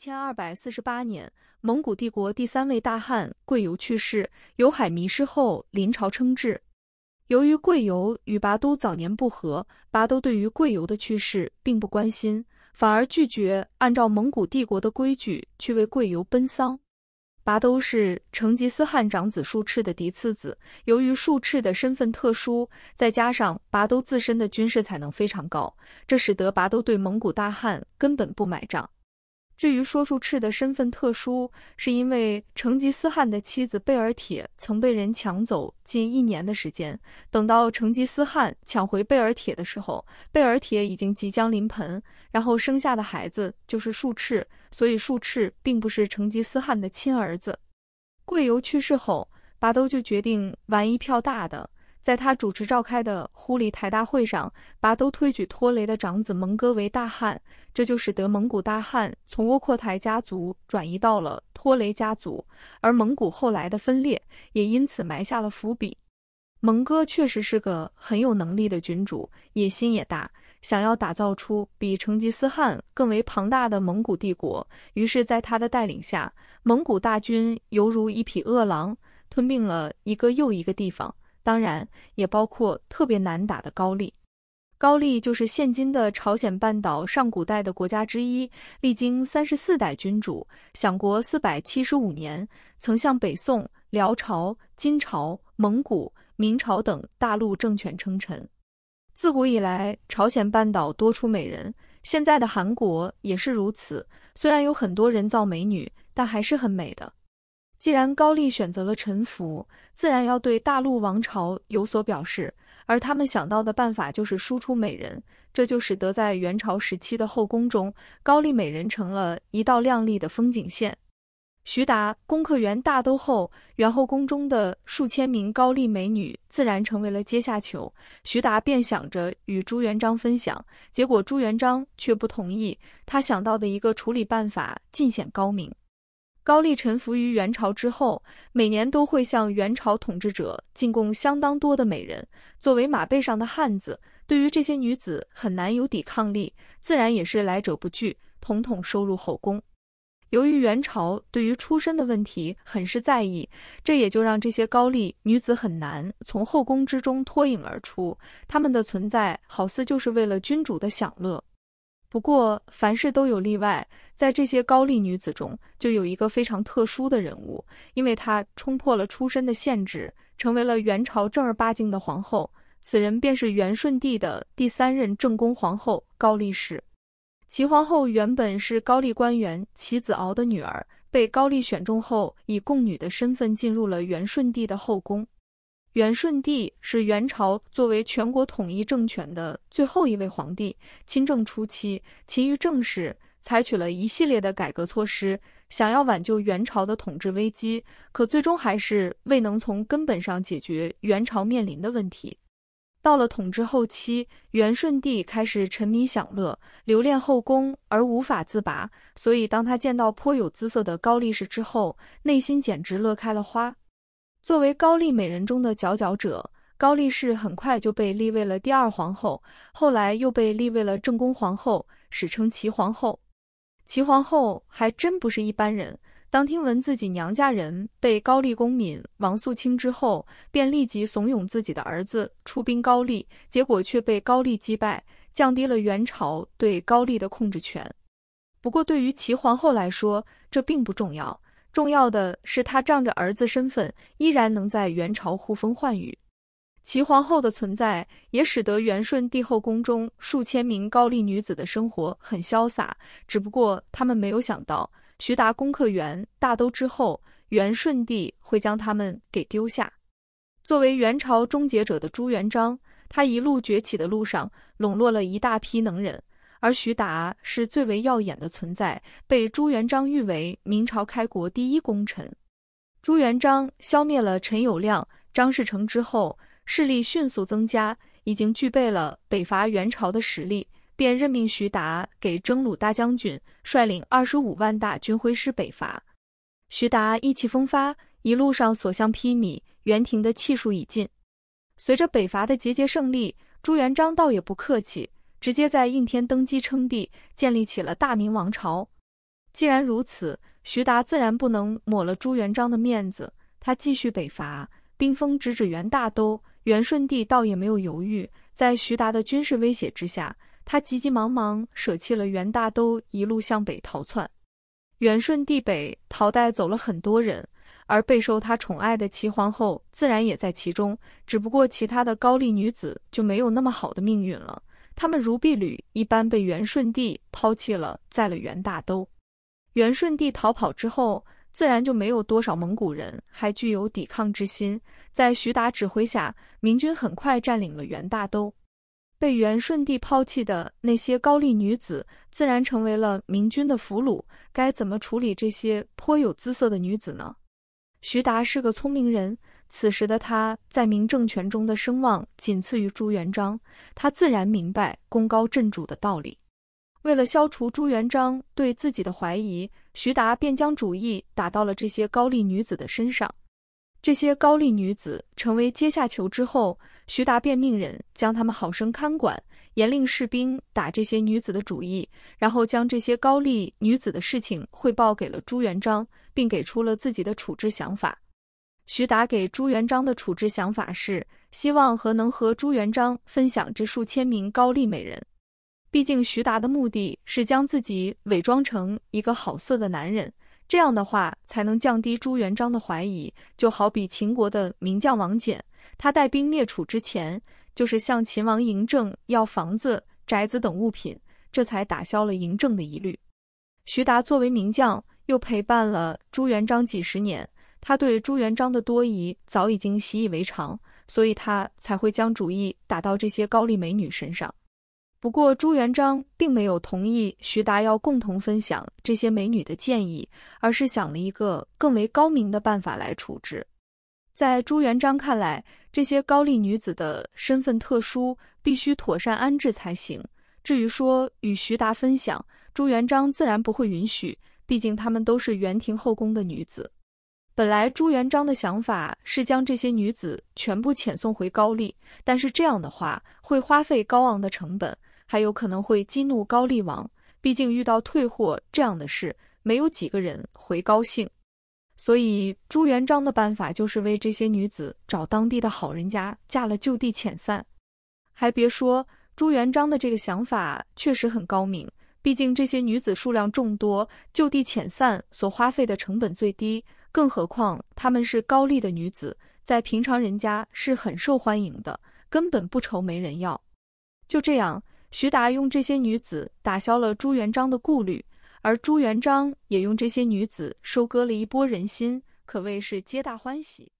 一千二百四十八年，蒙古帝国第三位大汗贵由去世，有海迷失后临朝称制。由于贵由与拔都早年不和，拔都对于贵由的去世并不关心，反而拒绝按照蒙古帝国的规矩去为贵由奔丧。拔都是成吉思汗长子术赤的嫡次子，由于术赤的身份特殊，再加上拔都自身的军事才能非常高，这使得拔都对蒙古大汗根本不买账。至于说术赤的身份特殊，是因为成吉思汗的妻子贝尔铁曾被人抢走近一年的时间，等到成吉思汗抢回贝尔铁的时候，贝尔铁已经即将临盆，然后生下的孩子就是术赤，所以术赤并不是成吉思汗的亲儿子。贵由去世后，拔都就决定玩一票大的。在他主持召开的忽里台大会上，拔都推举托雷的长子蒙哥为大汗，这就使得蒙古大汗从窝阔台家族转移到了托雷家族，而蒙古后来的分裂也因此埋下了伏笔。蒙哥确实是个很有能力的君主，野心也大，想要打造出比成吉思汗更为庞大的蒙古帝国。于是，在他的带领下，蒙古大军犹如一匹饿狼，吞并了一个又一个地方。当然，也包括特别难打的高丽。高丽就是现今的朝鲜半岛上古代的国家之一，历经三十四代君主，享国四百七十五年，曾向北宋、辽朝、金朝、蒙古、明朝等大陆政权称臣。自古以来，朝鲜半岛多出美人，现在的韩国也是如此。虽然有很多人造美女，但还是很美的。既然高丽选择了臣服，自然要对大陆王朝有所表示，而他们想到的办法就是输出美人，这就使得在元朝时期的后宫中，高丽美人成了一道亮丽的风景线。徐达攻克元大都后，元后宫中的数千名高丽美女自然成为了阶下囚，徐达便想着与朱元璋分享，结果朱元璋却不同意。他想到的一个处理办法，尽显高明。高丽臣服于元朝之后，每年都会向元朝统治者进贡相当多的美人。作为马背上的汉子，对于这些女子很难有抵抗力，自然也是来者不拒，统统收入后宫。由于元朝对于出身的问题很是在意，这也就让这些高丽女子很难从后宫之中脱颖而出。她们的存在，好似就是为了君主的享乐。不过，凡事都有例外，在这些高丽女子中，就有一个非常特殊的人物，因为她冲破了出身的限制，成为了元朝正儿八经的皇后。此人便是元顺帝的第三任正宫皇后高丽氏，齐皇后原本是高丽官员齐子敖的女儿，被高丽选中后，以贡女的身份进入了元顺帝的后宫。元顺帝是元朝作为全国统一政权的最后一位皇帝。亲政初期，勤于政事，采取了一系列的改革措施，想要挽救元朝的统治危机，可最终还是未能从根本上解决元朝面临的问题。到了统治后期，元顺帝开始沉迷享乐，留恋后宫而无法自拔。所以，当他见到颇有姿色的高力士之后，内心简直乐开了花。作为高丽美人中的佼佼者，高丽氏很快就被立为了第二皇后，后来又被立为了正宫皇后，史称齐皇后。齐皇后还真不是一般人。当听闻自己娘家人被高丽公敏王肃清之后，便立即怂恿自己的儿子出兵高丽，结果却被高丽击败，降低了元朝对高丽的控制权。不过，对于齐皇后来说，这并不重要。重要的是，他仗着儿子身份，依然能在元朝呼风唤雨。齐皇后的存在，也使得元顺帝后宫中数千名高丽女子的生活很潇洒。只不过，他们没有想到，徐达攻克元大都之后，元顺帝会将他们给丢下。作为元朝终结者的朱元璋，他一路崛起的路上，笼络了一大批能人。而徐达是最为耀眼的存在，被朱元璋誉为明朝开国第一功臣。朱元璋消灭了陈友谅、张士诚之后，势力迅速增加，已经具备了北伐元朝的实力，便任命徐达给征虏大将军，率领二十五万大军挥师北伐。徐达意气风发，一路上所向披靡，元廷的气数已尽。随着北伐的节节胜利，朱元璋倒也不客气。直接在应天登基称帝，建立起了大明王朝。既然如此，徐达自然不能抹了朱元璋的面子，他继续北伐，兵锋直指元大都。元顺帝倒也没有犹豫，在徐达的军事威胁之下，他急急忙忙舍弃了元大都，一路向北逃窜。元顺帝北逃带走了很多人，而备受他宠爱的齐皇后自然也在其中，只不过其他的高丽女子就没有那么好的命运了。他们如婢女一般被元顺帝抛弃了，在了元大都。元顺帝逃跑之后，自然就没有多少蒙古人还具有抵抗之心。在徐达指挥下，明军很快占领了元大都。被元顺帝抛弃的那些高丽女子，自然成为了明军的俘虏。该怎么处理这些颇有姿色的女子呢？徐达是个聪明人。此时的他在明政权中的声望仅次于朱元璋，他自然明白功高震主的道理。为了消除朱元璋对自己的怀疑，徐达便将主意打到了这些高丽女子的身上。这些高丽女子成为阶下囚之后，徐达便命人将她们好生看管，严令士兵打这些女子的主意，然后将这些高丽女子的事情汇报给了朱元璋，并给出了自己的处置想法。徐达给朱元璋的处置想法是，希望和能和朱元璋分享这数千名高丽美人。毕竟徐达的目的是将自己伪装成一个好色的男人，这样的话才能降低朱元璋的怀疑。就好比秦国的名将王翦，他带兵灭楚之前，就是向秦王嬴政要房子、宅子等物品，这才打消了嬴政的疑虑。徐达作为名将，又陪伴了朱元璋几十年。他对朱元璋的多疑早已经习以为常，所以他才会将主意打到这些高丽美女身上。不过朱元璋并没有同意徐达要共同分享这些美女的建议，而是想了一个更为高明的办法来处置。在朱元璋看来，这些高丽女子的身份特殊，必须妥善安置才行。至于说与徐达分享，朱元璋自然不会允许，毕竟她们都是元廷后宫的女子。本来朱元璋的想法是将这些女子全部遣送回高丽，但是这样的话会花费高昂的成本，还有可能会激怒高丽王。毕竟遇到退货这样的事，没有几个人会高兴。所以朱元璋的办法就是为这些女子找当地的好人家嫁了，就地遣散。还别说，朱元璋的这个想法确实很高明。毕竟这些女子数量众多，就地遣散所花费的成本最低。更何况，她们是高丽的女子，在平常人家是很受欢迎的，根本不愁没人要。就这样，徐达用这些女子打消了朱元璋的顾虑，而朱元璋也用这些女子收割了一波人心，可谓是皆大欢喜。